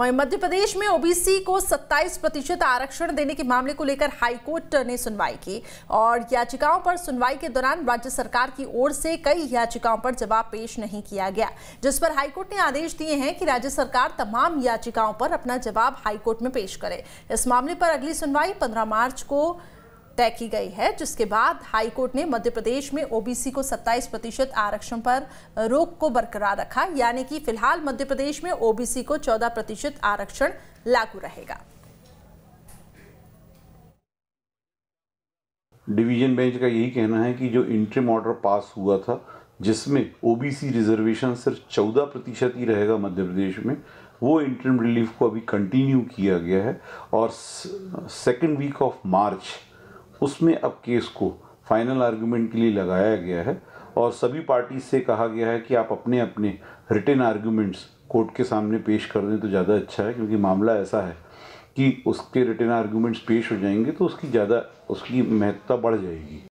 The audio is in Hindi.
वहीं मध्य प्रदेश में ओबीसी को 27 प्रतिशत आरक्षण देने के मामले को लेकर हाईकोर्ट ने सुनवाई की और याचिकाओं पर सुनवाई के दौरान राज्य सरकार की ओर से कई याचिकाओं पर जवाब पेश नहीं किया गया जिस पर हाईकोर्ट ने आदेश दिए हैं कि राज्य सरकार तमाम याचिकाओं पर अपना जवाब हाईकोर्ट में पेश करे इस मामले पर अगली सुनवाई पंद्रह मार्च को तय की गई है जिसके बाद हाईकोर्ट ने मध्य प्रदेश में ओबीसी को 27 प्रतिशत आरक्षण पर रोक को बरकरार रखा यानी कि फिलहाल मध्य प्रदेश में ओबीसी को 14 प्रतिशत आरक्षण लागू रहेगा डिवीजन बेंच का यही कहना है कि जो इंट्रीम ऑर्डर पास हुआ था जिसमें ओबीसी रिजर्वेशन सिर्फ चौदह प्रतिशत ही रहेगा मध्य प्रदेश में वो इंटरम रिलीफ को अभी कंटिन्यू किया गया है और सेकेंड वीक ऑफ मार्च उसमें अब केस को फाइनल आर्गूमेंट के लिए लगाया गया है और सभी पार्टी से कहा गया है कि आप अपने अपने रिटर्न आर्ग्यूमेंट्स कोर्ट के सामने पेश कर दें तो ज़्यादा अच्छा है क्योंकि मामला ऐसा है कि उसके रिटर्न आर्ग्यूमेंट्स पेश हो जाएंगे तो उसकी ज़्यादा उसकी महत्ता बढ़ जाएगी